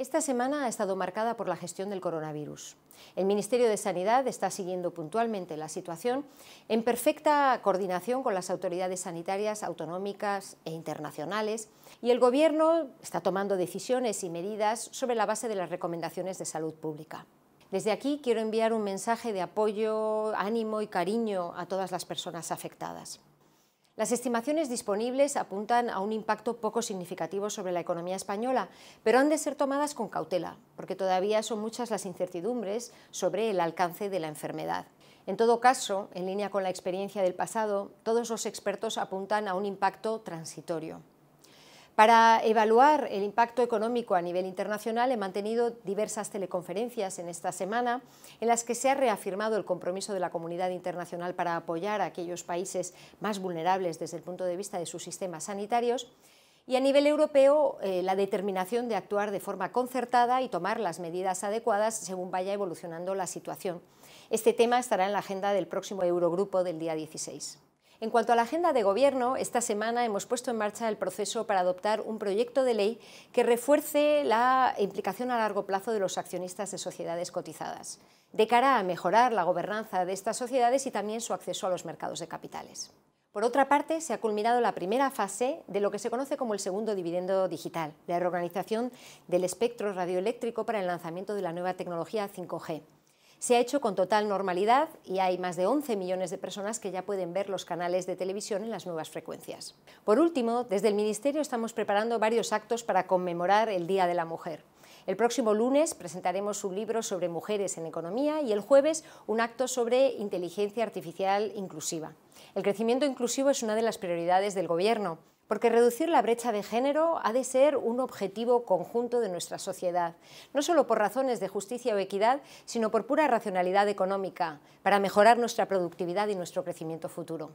Esta semana ha estado marcada por la gestión del coronavirus. El Ministerio de Sanidad está siguiendo puntualmente la situación en perfecta coordinación con las autoridades sanitarias autonómicas e internacionales y el Gobierno está tomando decisiones y medidas sobre la base de las recomendaciones de salud pública. Desde aquí quiero enviar un mensaje de apoyo, ánimo y cariño a todas las personas afectadas. Las estimaciones disponibles apuntan a un impacto poco significativo sobre la economía española, pero han de ser tomadas con cautela, porque todavía son muchas las incertidumbres sobre el alcance de la enfermedad. En todo caso, en línea con la experiencia del pasado, todos los expertos apuntan a un impacto transitorio. Para evaluar el impacto económico a nivel internacional he mantenido diversas teleconferencias en esta semana en las que se ha reafirmado el compromiso de la comunidad internacional para apoyar a aquellos países más vulnerables desde el punto de vista de sus sistemas sanitarios y a nivel europeo eh, la determinación de actuar de forma concertada y tomar las medidas adecuadas según vaya evolucionando la situación. Este tema estará en la agenda del próximo Eurogrupo del día 16. En cuanto a la agenda de gobierno, esta semana hemos puesto en marcha el proceso para adoptar un proyecto de ley que refuerce la implicación a largo plazo de los accionistas de sociedades cotizadas, de cara a mejorar la gobernanza de estas sociedades y también su acceso a los mercados de capitales. Por otra parte, se ha culminado la primera fase de lo que se conoce como el segundo dividendo digital, la reorganización del espectro radioeléctrico para el lanzamiento de la nueva tecnología 5G. Se ha hecho con total normalidad y hay más de 11 millones de personas que ya pueden ver los canales de televisión en las nuevas frecuencias. Por último, desde el Ministerio estamos preparando varios actos para conmemorar el Día de la Mujer. El próximo lunes presentaremos un libro sobre mujeres en economía y el jueves un acto sobre inteligencia artificial inclusiva. El crecimiento inclusivo es una de las prioridades del Gobierno porque reducir la brecha de género ha de ser un objetivo conjunto de nuestra sociedad, no solo por razones de justicia o equidad, sino por pura racionalidad económica, para mejorar nuestra productividad y nuestro crecimiento futuro.